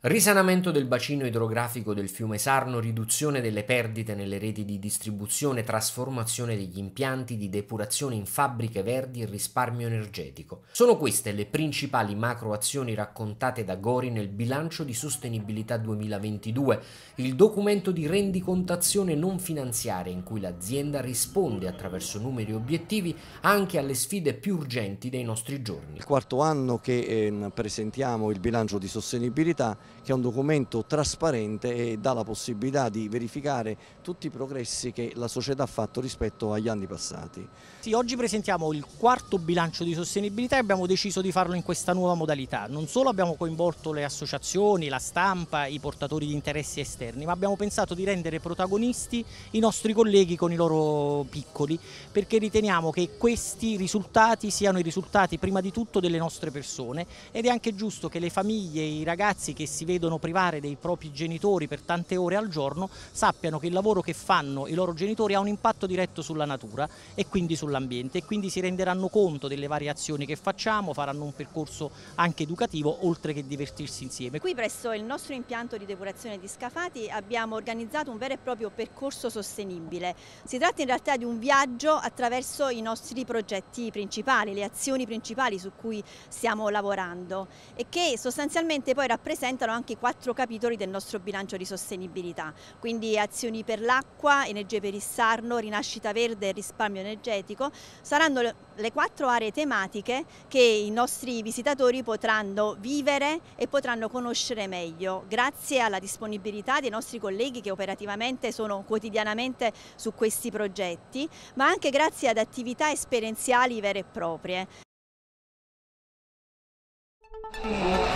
Risanamento del bacino idrografico del fiume Sarno, riduzione delle perdite nelle reti di distribuzione, trasformazione degli impianti di depurazione in fabbriche verdi e risparmio energetico. Sono queste le principali macroazioni raccontate da Gori nel bilancio di sostenibilità 2022, il documento di rendicontazione non finanziaria in cui l'azienda risponde attraverso numeri e obiettivi anche alle sfide più urgenti dei nostri giorni. Il quarto anno che ehm, presentiamo il bilancio di sostenibilità che è un documento trasparente e dà la possibilità di verificare tutti i progressi che la società ha fatto rispetto agli anni passati. Sì, oggi presentiamo il quarto bilancio di sostenibilità e abbiamo deciso di farlo in questa nuova modalità. Non solo abbiamo coinvolto le associazioni, la stampa, i portatori di interessi esterni, ma abbiamo pensato di rendere protagonisti i nostri colleghi con i loro piccoli, perché riteniamo che questi risultati siano i risultati prima di tutto delle nostre persone ed è anche giusto che le famiglie e i ragazzi che si si vedono privare dei propri genitori per tante ore al giorno sappiano che il lavoro che fanno i loro genitori ha un impatto diretto sulla natura e quindi sull'ambiente e quindi si renderanno conto delle varie azioni che facciamo, faranno un percorso anche educativo oltre che divertirsi insieme. Qui presso il nostro impianto di depurazione di Scafati abbiamo organizzato un vero e proprio percorso sostenibile. Si tratta in realtà di un viaggio attraverso i nostri progetti principali, le azioni principali su cui stiamo lavorando e che sostanzialmente poi rappresentano riguardano anche i quattro capitoli del nostro bilancio di sostenibilità, quindi azioni per l'acqua, energie per il Sarno, rinascita verde e risparmio energetico, saranno le quattro aree tematiche che i nostri visitatori potranno vivere e potranno conoscere meglio, grazie alla disponibilità dei nostri colleghi che operativamente sono quotidianamente su questi progetti, ma anche grazie ad attività esperienziali vere e proprie.